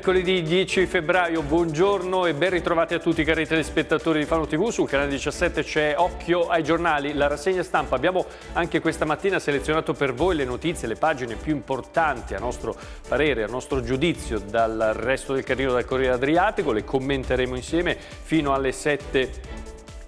Mercoledì 10 febbraio, buongiorno e ben ritrovati a tutti cari telespettatori di Fano TV. Sul canale 17 c'è Occhio ai giornali, la rassegna stampa. Abbiamo anche questa mattina selezionato per voi le notizie, le pagine più importanti a nostro parere, a nostro giudizio dal resto del carrino del Corriere Adriatico. Le commenteremo insieme fino alle 7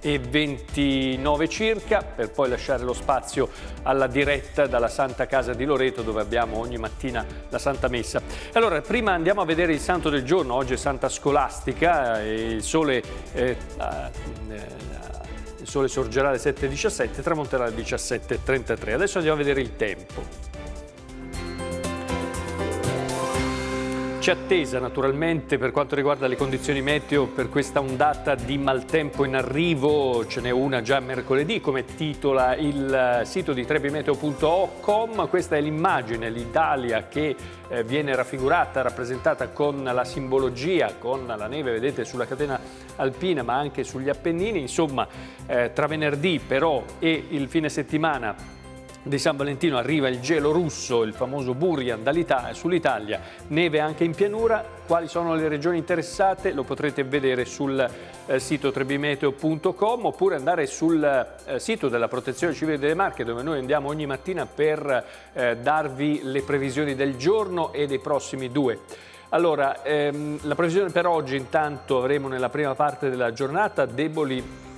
e 29 circa, per poi lasciare lo spazio alla diretta dalla Santa Casa di Loreto dove abbiamo ogni mattina la Santa Messa. Allora, prima andiamo a vedere il santo del giorno, oggi è Santa Scolastica e eh, il sole... Eh, ah, eh, il sole sorgerà alle 7.17, tramonterà alle 17.33. Adesso andiamo a vedere il tempo. C'è attesa naturalmente per quanto riguarda le condizioni meteo per questa ondata di maltempo in arrivo, ce n'è una già mercoledì come titola il eh, sito di trebimeteo.com, questa è l'immagine, l'Italia che eh, viene raffigurata, rappresentata con la simbologia, con la neve vedete sulla catena alpina ma anche sugli Appennini, insomma eh, tra venerdì però e il fine settimana di San Valentino arriva il gelo russo, il famoso Burian sull'Italia, neve anche in pianura, quali sono le regioni interessate lo potrete vedere sul eh, sito trebimeteo.com oppure andare sul eh, sito della Protezione Civile delle Marche dove noi andiamo ogni mattina per eh, darvi le previsioni del giorno e dei prossimi due. Allora, ehm, la previsione per oggi intanto avremo nella prima parte della giornata deboli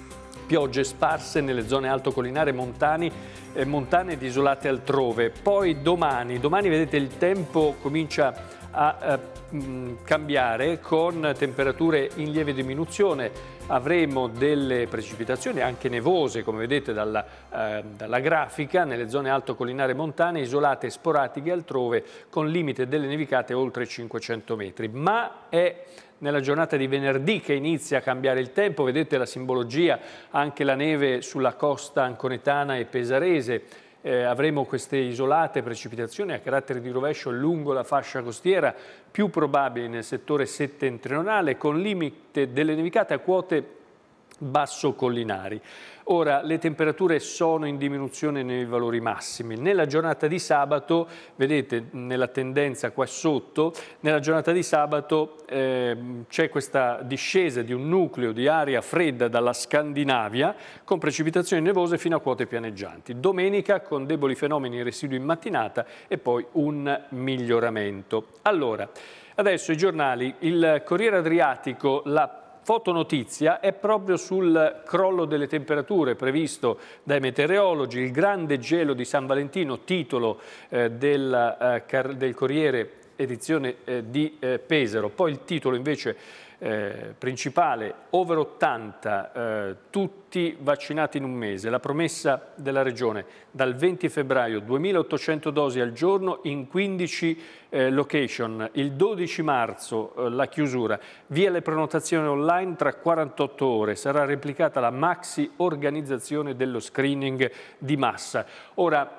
piogge sparse nelle zone altocollinare montane, eh, montane ed isolate altrove. Poi domani, domani vedete il tempo comincia a eh, mm, cambiare con temperature in lieve diminuzione. Avremo delle precipitazioni anche nevose, come vedete dalla, eh, dalla grafica, nelle zone alto altocollinare montane, isolate e sporadiche altrove, con limite delle nevicate oltre 500 metri. Ma è nella giornata di venerdì che inizia a cambiare il tempo, vedete la simbologia, anche la neve sulla costa anconetana e pesarese, eh, avremo queste isolate precipitazioni a carattere di rovescio lungo la fascia costiera, più probabili nel settore settentrionale, con limite delle nevicate a quote basso collinari. Ora le temperature sono in diminuzione nei valori massimi. Nella giornata di sabato, vedete nella tendenza qua sotto, nella giornata di sabato eh, c'è questa discesa di un nucleo di aria fredda dalla Scandinavia con precipitazioni nevose fino a quote pianeggianti. Domenica con deboli fenomeni residui in mattinata e poi un miglioramento. Allora, adesso i giornali, il Corriere Adriatico, la fotonotizia è proprio sul crollo delle temperature previsto dai meteorologi, il grande gelo di San Valentino, titolo eh, del, eh, del Corriere edizione eh, di eh, Pesaro. Poi il titolo invece eh, principale, over 80, eh, tutti vaccinati in un mese. La promessa della Regione dal 20 febbraio 2.800 dosi al giorno in 15 eh, location. Il 12 marzo eh, la chiusura. Via le prenotazioni online tra 48 ore. Sarà replicata la maxi organizzazione dello screening di massa. Ora,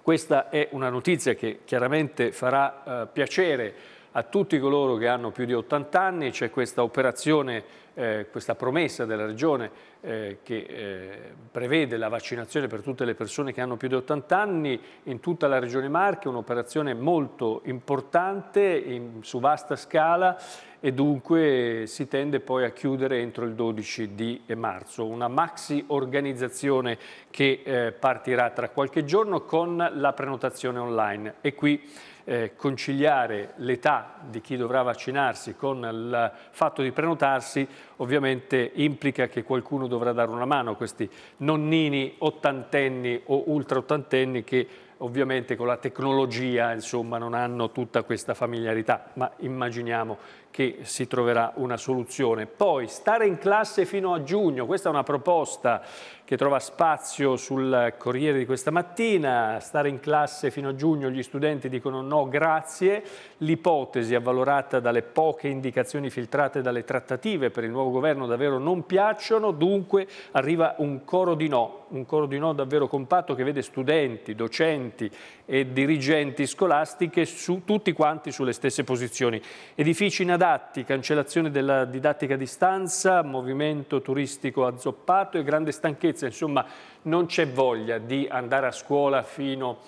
questa è una notizia che chiaramente farà eh, piacere a tutti coloro che hanno più di 80 anni, c'è questa operazione, eh, questa promessa della Regione eh, che eh, prevede la vaccinazione per tutte le persone che hanno più di 80 anni in tutta la Regione Marche, un'operazione molto importante in, su vasta scala e dunque si tende poi a chiudere entro il 12 di marzo. Una maxi organizzazione che eh, partirà tra qualche giorno con la prenotazione online e qui eh, conciliare l'età di chi dovrà vaccinarsi con il fatto di prenotarsi ovviamente implica che qualcuno dovrà dare una mano a questi nonnini ottantenni o ultra ottantenni che ovviamente con la tecnologia insomma, non hanno tutta questa familiarità, ma immaginiamo che si troverà una soluzione. Poi stare in classe fino a giugno, questa è una proposta che trova spazio sul Corriere di questa mattina, stare in classe fino a giugno gli studenti dicono no grazie, l'ipotesi avvalorata dalle poche indicazioni filtrate dalle trattative per il nuovo governo davvero non piacciono, dunque arriva un coro di no, un coro di no davvero compatto che vede studenti, docenti e dirigenti scolastiche su, tutti quanti sulle stesse posizioni. Edifici inadatti, cancellazione della didattica a distanza, movimento turistico azzoppato e grande stanchezza sicurezza, insomma non c'è voglia di andare a scuola fino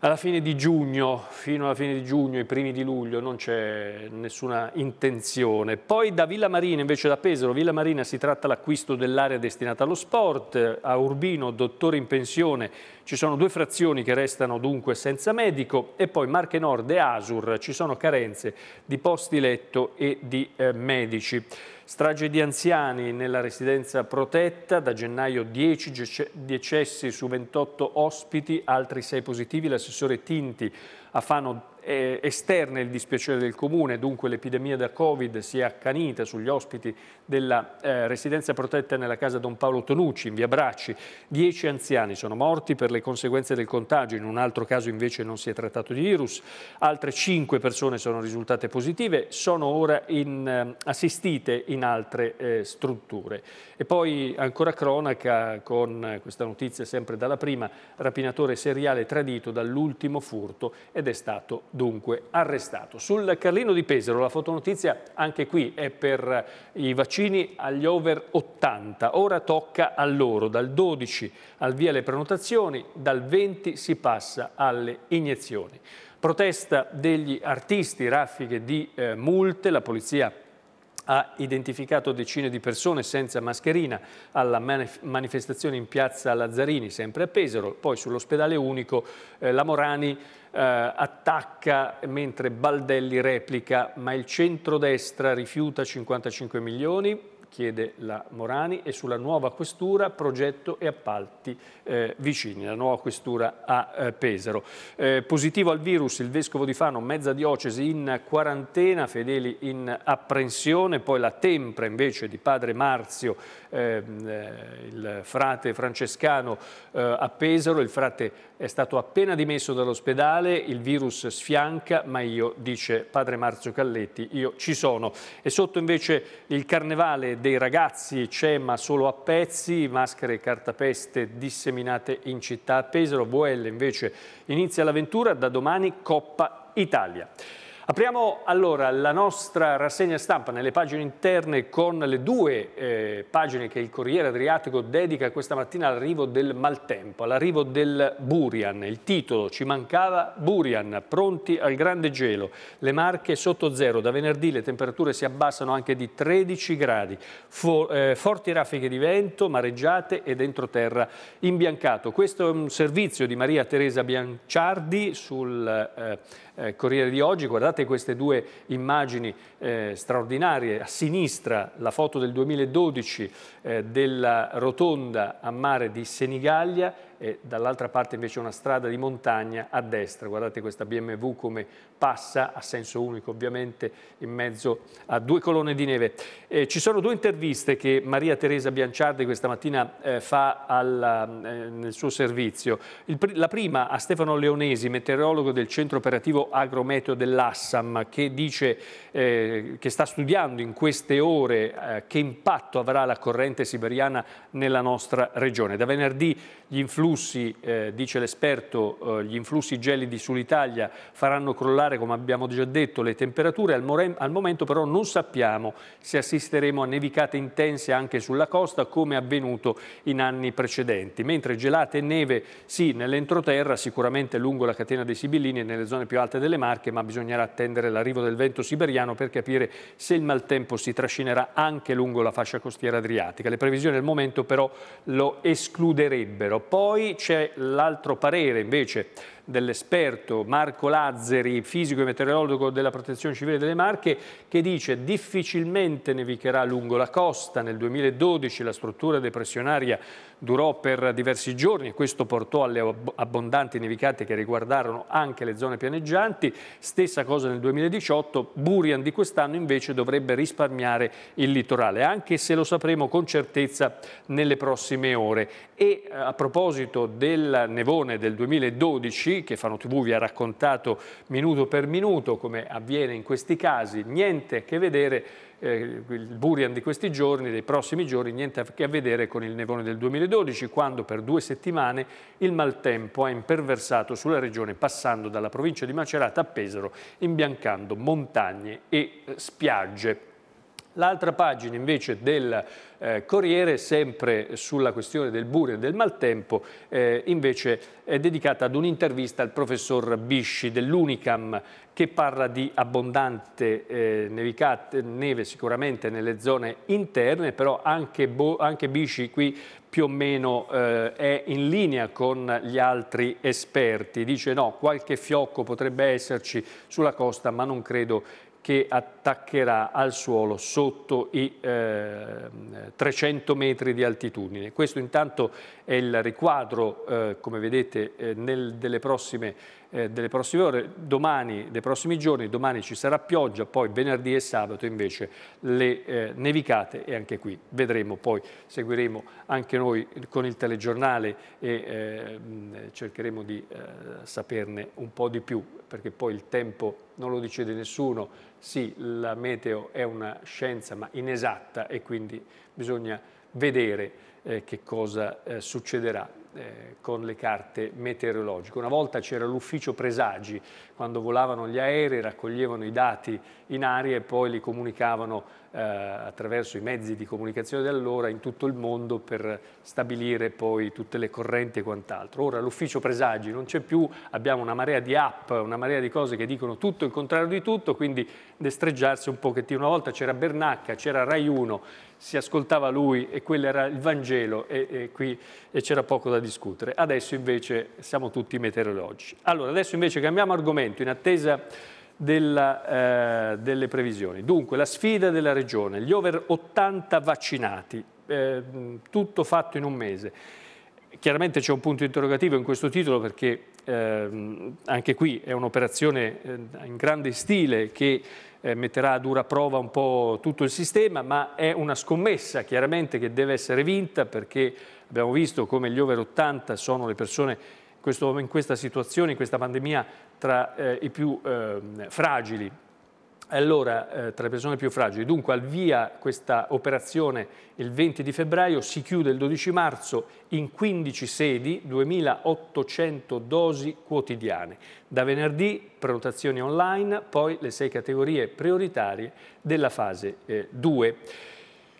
alla fine di giugno, fino alla fine di giugno, i primi di luglio, non c'è nessuna intenzione. Poi da Villa Marina, invece da Pesaro, Villa Marina si tratta l'acquisto dell'area destinata allo sport, a Urbino, dottore in pensione, ci sono due frazioni che restano dunque senza medico e poi Marche Nord e Asur, ci sono carenze di posti letto e di eh, medici. Strage di anziani nella residenza protetta, da gennaio 10 decessi su 28 ospiti, altri 6 positivi. L'assessore Tinti a Fano eh, esterne il dispiacere del Comune, dunque l'epidemia da Covid si è accanita sugli ospiti della eh, residenza protetta nella casa Don Paolo Tonucci in via Bracci. Dieci anziani sono morti per le conseguenze del contagio, in un altro caso invece non si è trattato di virus. Altre cinque persone sono risultate positive, sono ora in, eh, assistite in altre eh, strutture. E poi ancora cronaca con questa notizia sempre dalla prima, rapinatore seriale tradito dall'ultimo furto ed è stato dunque arrestato. Sul Carlino di Pesaro la fotonotizia anche qui è per eh, i vaccini agli over 80, ora tocca a loro, dal 12 al via le prenotazioni, dal 20 si passa alle iniezioni. Protesta degli artisti, raffiche di eh, multe, la polizia ha identificato decine di persone senza mascherina alla manif manifestazione in piazza Lazzarini, sempre a Pesaro, poi sull'ospedale unico eh, la Morani eh, attacca mentre Baldelli replica, ma il centrodestra rifiuta 55 milioni, chiede la Morani, e sulla nuova questura progetto e appalti eh, vicini, la nuova questura a eh, Pesaro. Eh, positivo al virus il vescovo di Fano, mezza diocesi in quarantena, fedeli in apprensione, poi la tempra invece di padre Marzio, ehm, eh, il frate francescano eh, a Pesaro, il frate è stato appena dimesso dall'ospedale, il virus sfianca, ma io, dice padre Marzio Calletti, io ci sono. E sotto invece il carnevale dei ragazzi c'è ma solo a pezzi, maschere e cartapeste disseminate in città a Pesaro, Boelle invece inizia l'avventura, da domani Coppa Italia. Apriamo allora la nostra rassegna stampa nelle pagine interne con le due eh, pagine che il Corriere Adriatico dedica questa mattina all'arrivo del maltempo, all'arrivo del Burian. Il titolo ci mancava Burian, pronti al grande gelo. Le Marche sotto zero, da venerdì le temperature si abbassano anche di 13 gradi. For, eh, forti raffiche di vento, mareggiate e entroterra imbiancato. Questo è un servizio di Maria Teresa Bianciardi sul... Eh, eh, Corriere di oggi, guardate queste due immagini eh, straordinarie, a sinistra la foto del 2012 eh, della rotonda a mare di Senigallia e dall'altra parte invece una strada di montagna a destra, guardate questa BMW come passa, a senso unico ovviamente, in mezzo a due colonne di neve. Eh, ci sono due interviste che Maria Teresa Bianciardi questa mattina eh, fa alla, eh, nel suo servizio. Il, la prima a Stefano Leonesi, meteorologo del centro operativo Agrometeo dell'Assam che dice eh, che sta studiando in queste ore eh, che impatto avrà la corrente siberiana nella nostra regione. Da venerdì gli influssi, eh, dice l'esperto, eh, gli influssi gelidi sull'Italia faranno crollare, come abbiamo già detto, le temperature. Al, al momento però non sappiamo se assisteremo a nevicate intense anche sulla costa come avvenuto in anni precedenti. Mentre gelate e neve, sì, nell'entroterra, sicuramente lungo la catena dei Sibillini e nelle zone più alte parte delle Marche, ma bisognerà attendere l'arrivo del vento siberiano per capire se il maltempo si trascinerà anche lungo la fascia costiera adriatica. Le previsioni al momento però lo escluderebbero. Poi c'è l'altro parere invece dell'esperto Marco Lazzeri, fisico e meteorologo della Protezione Civile delle Marche, che dice difficilmente nevicherà lungo la costa. Nel 2012 la struttura depressionaria durò per diversi giorni e questo portò alle abbondanti nevicate che riguardarono anche le zone pianeggianti. Stessa cosa nel 2018, Burian di quest'anno invece dovrebbe risparmiare il litorale, anche se lo sapremo con certezza nelle prossime ore. E eh, a proposito del nevone del 2012, che Fano TV vi ha raccontato minuto per minuto come avviene in questi casi, niente a che vedere eh, il Burian di questi giorni, dei prossimi giorni, niente a che vedere con il nevone del 2012, quando per due settimane il maltempo ha imperversato sulla regione passando dalla provincia di Macerata a Pesaro, imbiancando montagne e eh, spiagge. L'altra pagina invece del eh, Corriere, sempre sulla questione del buio e del maltempo, eh, invece è dedicata ad un'intervista al professor Bisci dell'Unicam che parla di abbondante eh, nevicate, neve sicuramente nelle zone interne, però anche, Bo, anche Bisci qui più o meno eh, è in linea con gli altri esperti. Dice no, qualche fiocco potrebbe esserci sulla costa, ma non credo che attaccherà al suolo sotto i eh, 300 metri di altitudine. Questo intanto è il riquadro, eh, come vedete, eh, nel, delle prossime eh, delle prossime ore, domani, dei prossimi giorni, domani ci sarà pioggia, poi venerdì e sabato invece le eh, nevicate e anche qui vedremo, poi seguiremo anche noi con il telegiornale e eh, cercheremo di eh, saperne un po' di più perché poi il tempo non lo decide nessuno, sì la meteo è una scienza ma inesatta e quindi bisogna vedere eh, che cosa eh, succederà eh, con le carte meteorologiche. Una volta c'era l'ufficio presagi, quando volavano gli aerei raccoglievano i dati in aria e poi li comunicavano eh, attraverso i mezzi di comunicazione di allora in tutto il mondo per stabilire poi tutte le correnti e quant'altro. Ora l'ufficio presagi non c'è più, abbiamo una marea di app, una marea di cose che dicono tutto il contrario di tutto, quindi destreggiarsi un pochettino. Una volta c'era Bernacca, c'era Rai 1, si ascoltava lui e quello era il Vangelo e, e qui c'era poco da discutere. Adesso invece siamo tutti meteorologici. Allora, adesso invece cambiamo argomento in attesa della, eh, delle previsioni. Dunque, la sfida della regione, gli over 80 vaccinati, eh, tutto fatto in un mese. Chiaramente c'è un punto interrogativo in questo titolo perché eh, anche qui è un'operazione eh, in grande stile che eh, metterà a dura prova un po' tutto il sistema, ma è una scommessa chiaramente che deve essere vinta perché abbiamo visto come gli over 80 sono le persone in, questo, in questa situazione, in questa pandemia, tra eh, i più eh, fragili allora, eh, tra le persone più fragili. Dunque, al via questa operazione il 20 di febbraio, si chiude il 12 marzo in 15 sedi, 2.800 dosi quotidiane. Da venerdì prenotazioni online, poi le sei categorie prioritarie della fase eh, 2.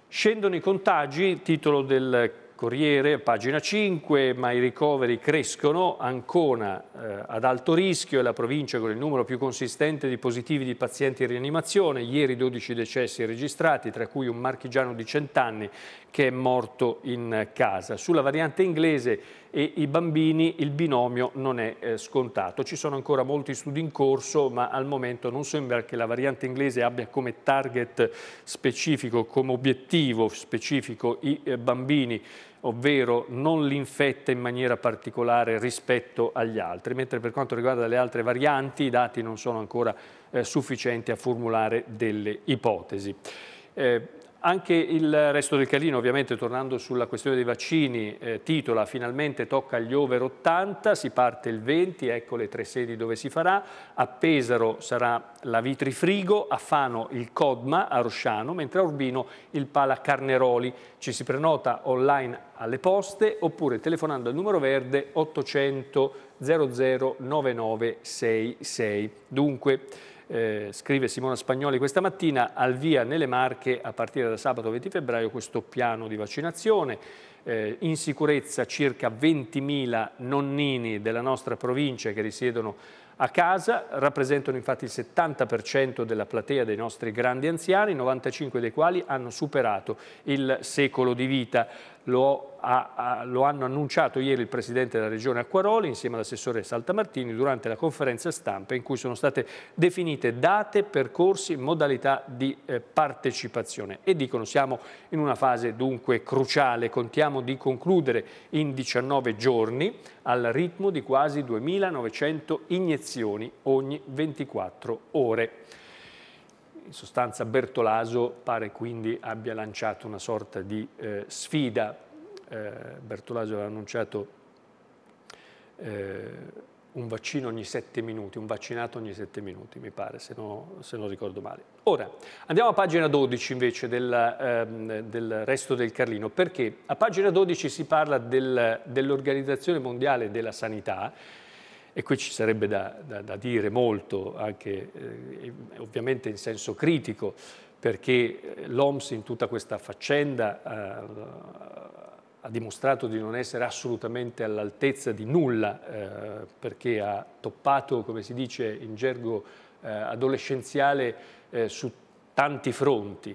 Scendono i contagi, titolo del Corriere, pagina 5, ma i ricoveri crescono, Ancona eh, ad alto rischio è la provincia con il numero più consistente di positivi di pazienti in rianimazione, ieri 12 decessi registrati, tra cui un marchigiano di 100 anni che è morto in casa. Sulla variante inglese e i bambini il binomio non è eh, scontato. Ci sono ancora molti studi in corso, ma al momento non sembra che la variante inglese abbia come target specifico, come obiettivo specifico i eh, bambini ovvero non l'infetta in maniera particolare rispetto agli altri, mentre per quanto riguarda le altre varianti i dati non sono ancora eh, sufficienti a formulare delle ipotesi. Eh, anche il resto del Calino, ovviamente tornando sulla questione dei vaccini, eh, titola finalmente tocca agli over 80, si parte il 20, ecco le tre sedi dove si farà, a Pesaro sarà la Vitrifrigo, a Fano il Codma, a Rosciano, mentre a Urbino il Pala Carneroli. Ci si prenota online alle poste oppure telefonando al numero verde 800 00 9966. Dunque, eh, scrive Simona Spagnoli questa mattina, al via nelle Marche a partire da sabato 20 febbraio questo piano di vaccinazione, eh, in sicurezza circa 20.000 nonnini della nostra provincia che risiedono a casa, rappresentano infatti il 70% della platea dei nostri grandi anziani, 95 dei quali hanno superato il secolo di vita lo, ha, lo, hanno annunciato ieri il Presidente della Regione Acquaroli insieme all'assessore Saltamartini durante la conferenza stampa in cui sono state definite date, percorsi, modalità di eh, partecipazione e dicono siamo in una fase dunque cruciale, contiamo di concludere in 19 giorni al ritmo di quasi 2.900 iniezioni ogni 24 ore in sostanza Bertolaso pare quindi abbia lanciato una sorta di eh, sfida, eh, Bertolaso aveva annunciato eh, un vaccino ogni sette minuti, un vaccinato ogni sette minuti mi pare, se, no, se non ricordo male. Ora, andiamo a pagina 12 invece della, ehm, del resto del Carlino, perché a pagina 12 si parla del, dell'Organizzazione Mondiale della Sanità, e qui ci sarebbe da, da, da dire molto, anche eh, ovviamente in senso critico, perché eh, l'OMS in tutta questa faccenda ha, eh, eh, ha dimostrato di non essere assolutamente all'altezza di nulla, eh, perché ha toppato, come si dice in gergo eh, adolescenziale, su tanti fronti.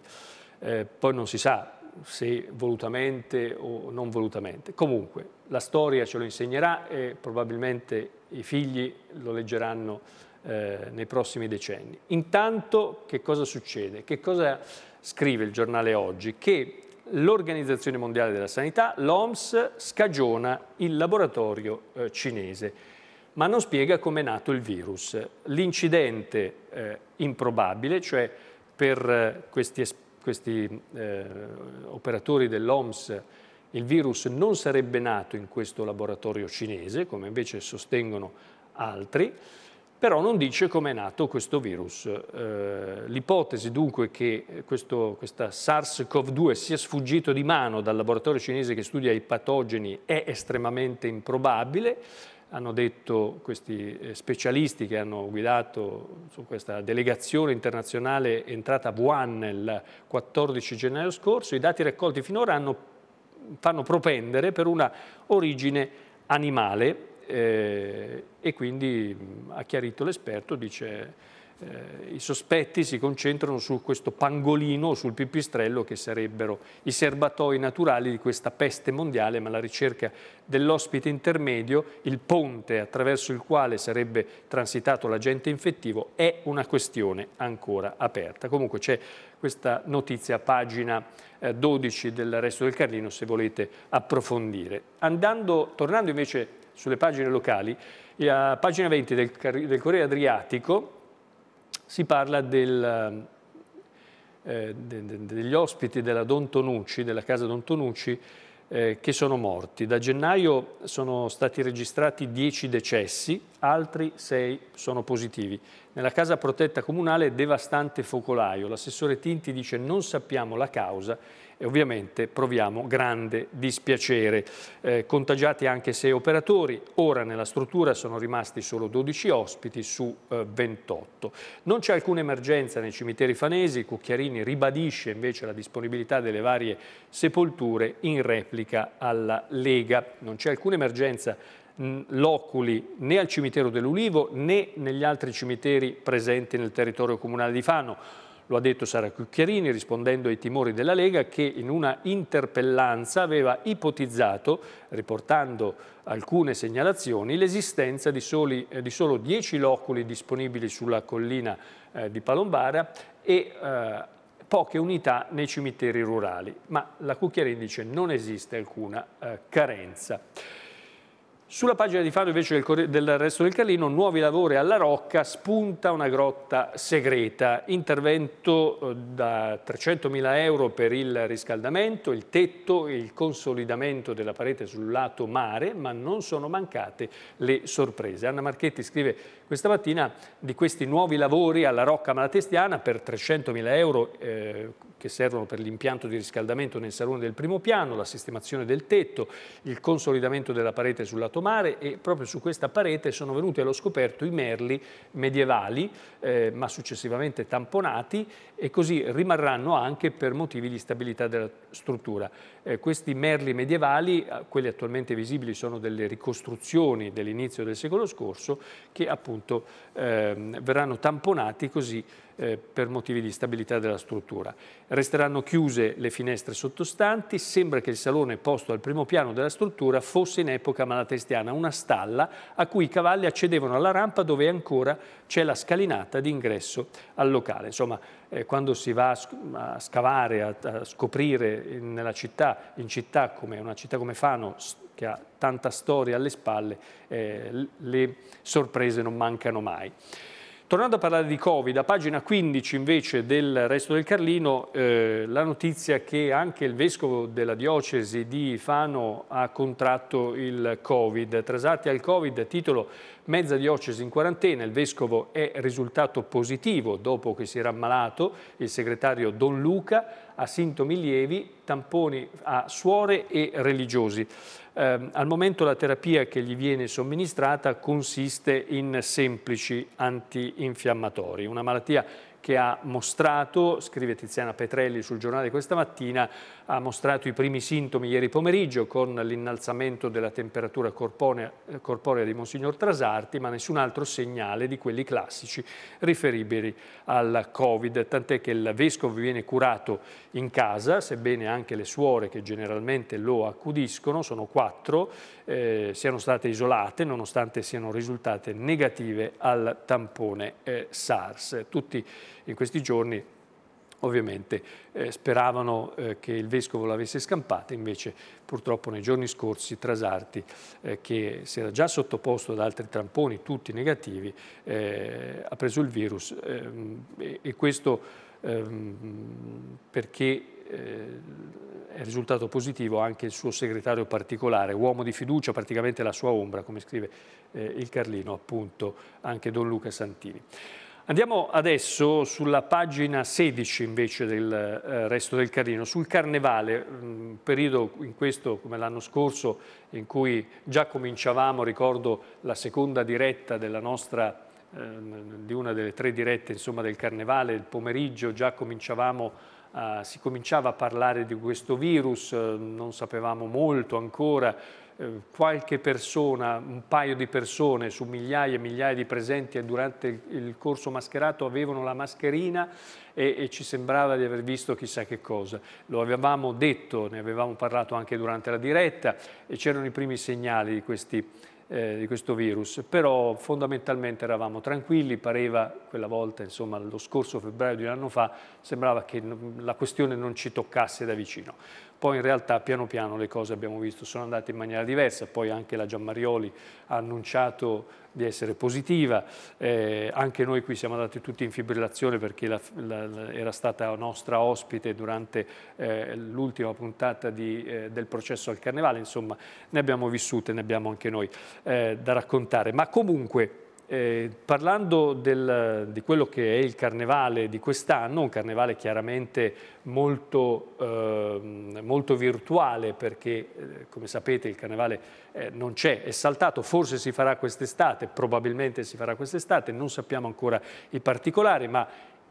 poi non si sa se volutamente o non volutamente. Comunque, la storia ce lo insegnerà e probabilmente i figli lo leggeranno eh, nei prossimi decenni. Intanto che cosa succede? Che cosa scrive il giornale oggi? Che l'Organizzazione Mondiale della Sanità, l'OMS, scagiona il laboratorio eh, cinese, ma non spiega come è nato il virus. L'incidente eh, improbabile, cioè per eh, questi, questi eh, operatori dell'OMS il virus non sarebbe nato in questo laboratorio cinese, come invece sostengono altri, però non dice come è nato questo virus. Eh, l'ipotesi dunque che questo, questa SARS-CoV-2 sia sfuggito di mano dal laboratorio cinese che studia i patogeni è estremamente improbabile, hanno detto questi eh, specialisti che hanno guidato questa delegazione internazionale entrata a Wuhan il 14 gennaio scorso, i dati raccolti finora hanno fanno propendere per una origine animale eh, e quindi mm, ha chiarito l'esperto, dice eh, i sospetti si concentrano su questo pangolino o sul pipistrello che sarebbero i serbatoi naturali di questa peste mondiale, ma la ricerca dell'ospite intermedio, il ponte attraverso il quale sarebbe transitato l'agente infettivo, è una questione ancora aperta. Comunque c'è questa notizia a pagina 12 eh, del resto del Carlino se volete approfondire. Andando, tornando invece sulle pagine locali, a eh, pagina 20 del, del Corriere Adriatico si parla del, eh, de, de, degli ospiti della Don Tonucci, della casa Don Tonucci, eh, che sono morti. Da gennaio sono stati registrati 10 decessi, altri sei sono positivi. Nella casa protetta comunale devastante focolaio, l'assessore Tinti dice non sappiamo la causa e ovviamente proviamo grande dispiacere. Eh, contagiati anche sei operatori, ora nella struttura sono rimasti solo 12 ospiti su eh, 28. Non c'è alcuna emergenza nei cimiteri fanesi, Cucchiarini ribadisce invece la disponibilità delle varie sepolture in replica alla Lega. Non c'è alcuna emergenza l'Oculi né al cimitero dell'Ulivo né negli altri cimiteri presenti nel territorio comunale di Fano. Lo ha detto Sara Cucchiarini rispondendo ai timori della Lega che in una interpellanza aveva ipotizzato, riportando alcune segnalazioni, l'esistenza di, eh, di, solo 10 loculi disponibili sulla collina eh, di Palombara e eh, poche unità nei cimiteri rurali. Ma la Cucchiarini dice che non esiste alcuna eh, carenza. Sulla pagina di Fabio invece del, del, resto del Carlino, nuovi lavori alla Rocca, spunta una grotta segreta, intervento eh, da 300.000 euro per il riscaldamento, il tetto e il consolidamento della parete sul lato mare, ma non sono mancate le sorprese. Anna Marchetti scrive questa mattina di questi nuovi lavori alla Rocca Malatestiana per 300.000 euro eh, che servono per l'impianto di riscaldamento nel salone del primo piano, la sistemazione del tetto, il consolidamento della parete sul lato mare e proprio su questa parete sono venuti allo scoperto i merli medievali eh, ma successivamente tamponati e così rimarranno anche per motivi di stabilità della struttura. Eh, questi merli medievali, eh, quelli attualmente visibili, sono delle ricostruzioni dell'inizio del secolo scorso che appunto appunto ehm, verranno tamponati così eh, per motivi di stabilità della struttura. Resteranno chiuse le finestre sottostanti, sembra che il salone posto al primo piano della struttura fosse in epoca malatestiana una stalla a cui i cavalli accedevano alla rampa dove ancora c'è la scalinata di ingresso al locale. Insomma, eh, quando si va a, scavare, a, a scoprire in, nella città, in città come una città come Fano, che ha tanta storia alle spalle, eh, le sorprese non mancano mai. Tornando a parlare di Covid, a pagina 15 invece del resto del Carlino, eh, la notizia che anche il vescovo della diocesi di Fano ha contratto il Covid. Trasati al Covid, titolo Mezza diocesi in quarantena, il vescovo è risultato positivo dopo che si era ammalato, il segretario Don Luca ha sintomi lievi, tamponi a suore e religiosi. Eh, al momento la terapia che gli viene somministrata consiste in semplici antinfiammatori, una malattia che ha mostrato, scrive Tiziana Petrelli sul giornale di questa mattina, ha mostrato i primi sintomi ieri pomeriggio con l'innalzamento della temperatura corporea, corporea di Monsignor Trasarti, ma nessun altro segnale di quelli classici riferibili al Covid, tant'è che il vescovo viene curato in casa, sebbene anche le suore che generalmente lo accudiscono, sono quattro, eh, siano state isolate nonostante siano risultate negative al tampone eh, SARS. Tutti in questi giorni ovviamente eh, speravano eh, che il vescovo l'avesse scampata, invece purtroppo nei giorni scorsi Trasarti, eh, che si era già sottoposto ad altri tamponi, tutti negativi, eh, ha preso il virus ehm, e, e, questo ehm, perché eh, è risultato positivo anche il suo segretario particolare, uomo di fiducia, praticamente la sua ombra, come scrive eh, il Carlino, appunto anche Don Luca Santini. Andiamo adesso sulla pagina 16 invece del eh, resto del Carlino, sul Carnevale, un periodo in questo come l'anno scorso in cui già cominciavamo, ricordo la seconda diretta della nostra eh, di una delle tre dirette insomma, del Carnevale, il pomeriggio già cominciavamo eh, si cominciava a parlare di questo virus, eh, non sapevamo molto ancora, eh, qualche persona, un paio di persone su migliaia e migliaia di presenti durante il corso mascherato avevano la mascherina e, e, ci sembrava di aver visto chissà che cosa. Lo avevamo detto, ne avevamo parlato anche durante la diretta e c'erano i primi segnali di, questi, eh, di questo virus, però fondamentalmente eravamo tranquilli, pareva quella volta, insomma lo scorso febbraio di un anno fa, sembrava che la questione non ci toccasse da vicino. Poi in realtà piano piano le cose abbiamo visto sono andate in maniera diversa, poi anche la Giammarioli ha annunciato di essere positiva, eh, anche noi qui siamo andati tutti in fibrillazione perché la, la, la, era stata nostra ospite durante eh, l'ultima puntata di, eh, del processo al Carnevale, insomma ne abbiamo vissute, ne abbiamo anche noi eh, da raccontare, ma comunque eh, parlando del, di quello che è il carnevale di quest'anno, un carnevale chiaramente molto, eh, molto virtuale perché eh, come sapete il carnevale eh, non c'è, è saltato, forse si farà quest'estate, probabilmente si farà quest'estate, non sappiamo ancora i particolari, ma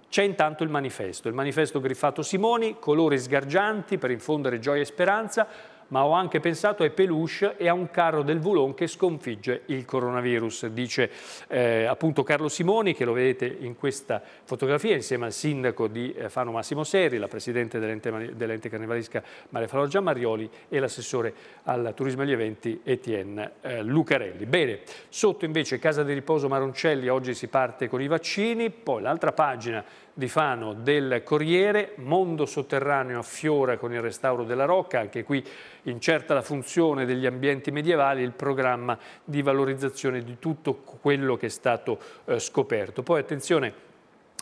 c'è intanto il manifesto, il manifesto griffato Simoni, colori sgargianti per infondere gioia e speranza, ma ho anche pensato ai peluche e a un carro del Voulon che sconfigge il coronavirus, dice eh, appunto Carlo Simoni, che lo vedete in questa fotografia, insieme al sindaco di eh, Fano Massimo Seri, la presidente dell'ente dell carnevalesca Maria Flora Giammarioli e l'assessore al turismo e agli eventi Etienne eh, Lucarelli. Bene, sotto invece Casa di Riposo Maroncelli, oggi si parte con i vaccini, poi l'altra pagina di Fano del Corriere, Mondo Sotterraneo affiora con il restauro della Rocca, anche qui incerta la funzione degli ambienti medievali, il programma di valorizzazione di tutto quello che è stato eh, scoperto. Poi attenzione,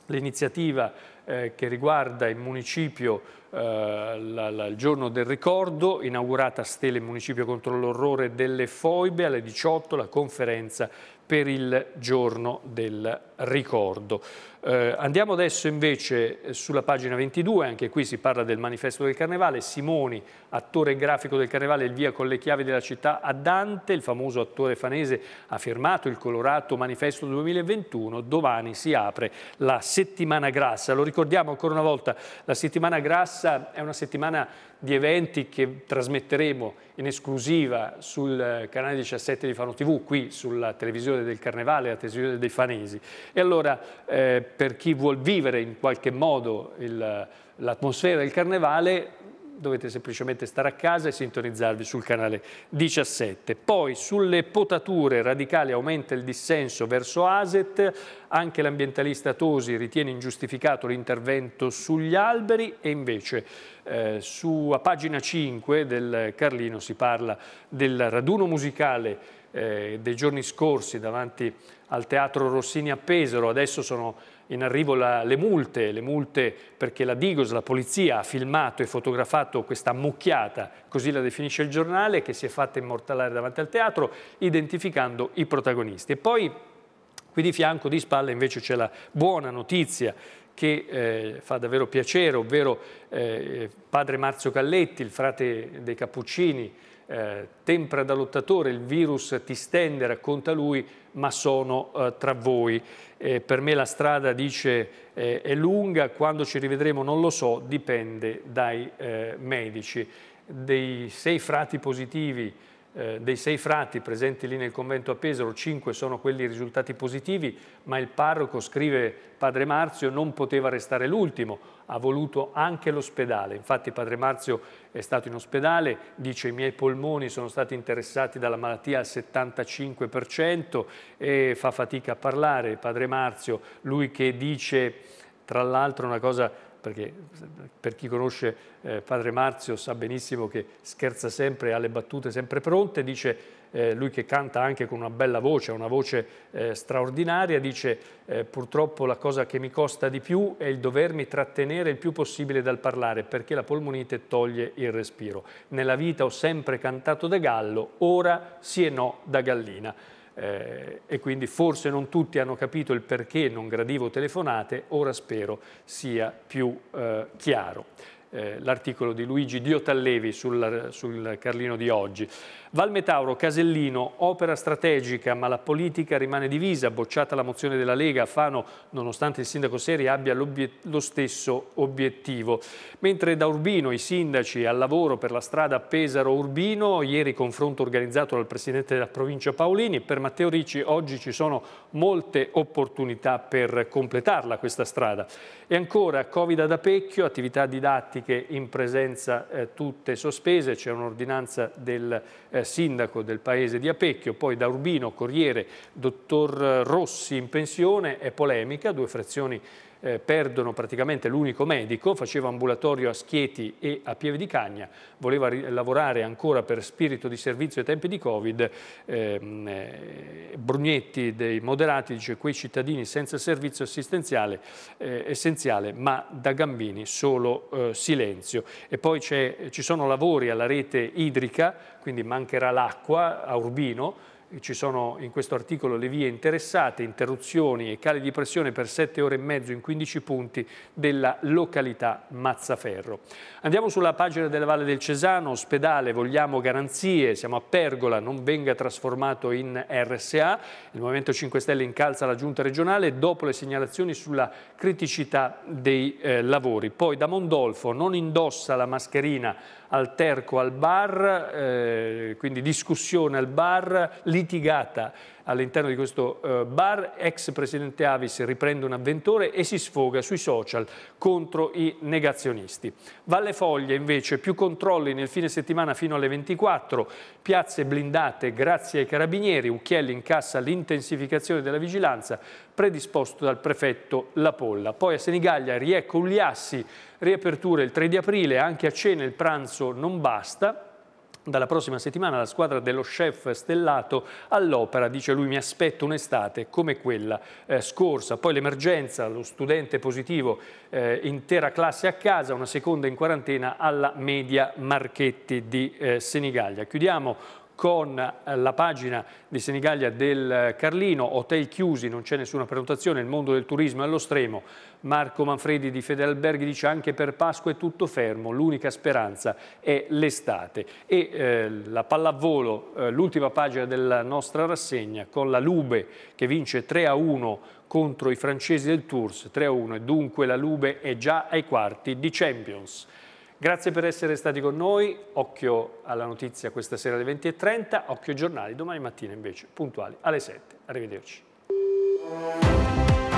l'iniziativa eh, che riguarda il municipio eh, la, la, il giorno del ricordo, inaugurata a Stele Municipio contro l'orrore delle foibe, alle 18 la conferenza per il giorno del ricordo. Eh, andiamo adesso invece sulla pagina 22, anche qui si parla del manifesto del Carnevale, Simoni, attore grafico del Carnevale, il via con le chiavi della città a Dante, il famoso attore fanese ha firmato il colorato manifesto 2021, domani si apre la settimana grassa. Lo ricordiamo ancora una volta, la settimana grassa è una settimana di eventi che trasmetteremo in esclusiva sul eh, canale 17 di Fano TV, qui sulla televisione del Carnevale, la televisione dei Fanesi. E allora eh, per chi vuol vivere in qualche modo l'atmosfera del Carnevale dovete semplicemente stare a casa e sintonizzarvi sul canale 17. Poi sulle potature radicali aumenta il dissenso verso ASET, anche l'ambientalista Tosi ritiene ingiustificato l'intervento sugli alberi e invece eh, su, a pagina 5 del Carlino si parla del raduno musicale eh, dei giorni scorsi davanti al Teatro Rossini a Pesaro, adesso sono in arrivo la, le multe, le multe perché la Digos, la polizia, ha filmato e fotografato questa ammucchiata, così la definisce il giornale, che si è fatta immortalare davanti al teatro, identificando i protagonisti. E poi qui di fianco, di spalla, invece c'è la buona notizia che eh, fa davvero piacere, ovvero eh, padre Marzio Calletti, il frate dei Cappuccini, eh, tempra da lottatore, il virus ti stende, racconta lui, ma sono eh, tra voi. Eh, per me la strada, dice, è lunga, quando ci rivedremo non lo so, dipende dai eh, medici. Dei sei frati positivi eh, dei sei frati presenti lì nel convento a Pesaro, cinque sono quelli risultati positivi, ma il parroco, scrive padre Marzio, non poteva restare l'ultimo, ha voluto anche l'ospedale. Infatti padre Marzio è stato in ospedale, dice i miei polmoni sono stati interessati dalla malattia al 75% e fa fatica a parlare. Padre Marzio, lui che dice tra l'altro una cosa perché per chi conosce eh, padre Marzio sa benissimo che scherza sempre, ha le battute sempre pronte, dice eh, lui che canta anche con una bella voce, una voce eh, straordinaria, dice eh, purtroppo la cosa che mi costa di più è il dovermi trattenere il più possibile dal parlare perché la polmonite toglie il respiro. Nella vita ho sempre cantato da gallo, ora sì e no da gallina eh, e quindi forse non tutti hanno capito il perché non gradivo telefonate, ora spero sia più eh, chiaro eh, l'articolo di Luigi Diotallevi sul, sul Carlino di oggi. Valmetauro, Casellino, opera strategica, ma la politica rimane divisa, bocciata la mozione della Lega, Fano, nonostante il sindaco Seri abbia lo stesso obiettivo. Mentre da Urbino i sindaci al lavoro per la strada Pesaro-Urbino, ieri confronto organizzato dal presidente della provincia Paolini, per Matteo Ricci oggi ci sono molte opportunità per completarla questa strada. E ancora Covid ad Apecchio, attività didattica pratiche in presenza eh, tutte sospese, c'è un'ordinanza del eh, sindaco del paese di Apecchio, poi da Urbino, Corriere, dottor Rossi in pensione, è polemica, due frazioni eh, perdono praticamente l'unico medico, faceva ambulatorio a Schieti e a Pieve di Cagna, voleva lavorare ancora per spirito di servizio ai tempi di Covid, ehm, eh, Brugnetti dei moderati dice quei cittadini senza servizio assistenziale eh, essenziale, ma da Gambini solo eh, silenzio. E poi ci sono lavori alla rete idrica, quindi mancherà l'acqua a Urbino, ci sono in questo articolo le vie interessate, interruzioni e cali di pressione per 7 ore e mezzo in 15 punti della località Mazzaferro. Andiamo sulla pagina della Valle del Cesano, ospedale, vogliamo garanzie, siamo a Pergola, non venga trasformato in RSA, il Movimento 5 Stelle incalza la giunta regionale dopo le segnalazioni sulla criticità dei eh, lavori. Poi da Mondolfo non indossa la mascherina al terco al bar, eh, quindi discussione al bar, litigata all'interno di questo eh, bar, ex presidente Avis riprende un avventore e si sfoga sui social contro i negazionisti. Valle Foglia invece più controlli nel fine settimana fino alle 24, piazze blindate grazie ai carabinieri, Ucchielli incassa l'intensificazione della vigilanza predisposto dal prefetto La Polla. Poi a Senigallia riecco Uliassi, riaperture il 3 di aprile, anche a cena il pranzo non basta, dalla prossima settimana la squadra dello chef stellato all'opera, dice lui mi aspetto un'estate come quella eh, scorsa. Poi l'emergenza, lo studente positivo, eh, intera classe a casa, una seconda in quarantena alla media Marchetti di eh, Senigallia. Chiudiamo con eh, la pagina di Senigallia del Carlino, hotel chiusi, non c'è nessuna prenotazione, il mondo del turismo è allo stremo. Marco Manfredi di Federalberghi dice anche per Pasqua è tutto fermo, l'unica speranza è l'estate. E eh, la pallavolo, eh, l'ultima pagina della nostra rassegna con la Lube che vince 3 a 1 contro i francesi del Tours, 3 a 1 e dunque la Lube è già ai quarti di Champions. Grazie per essere stati con noi, occhio alla notizia questa sera alle 20.30, occhio ai giornali domani mattina invece puntuali alle 7. Arrivederci.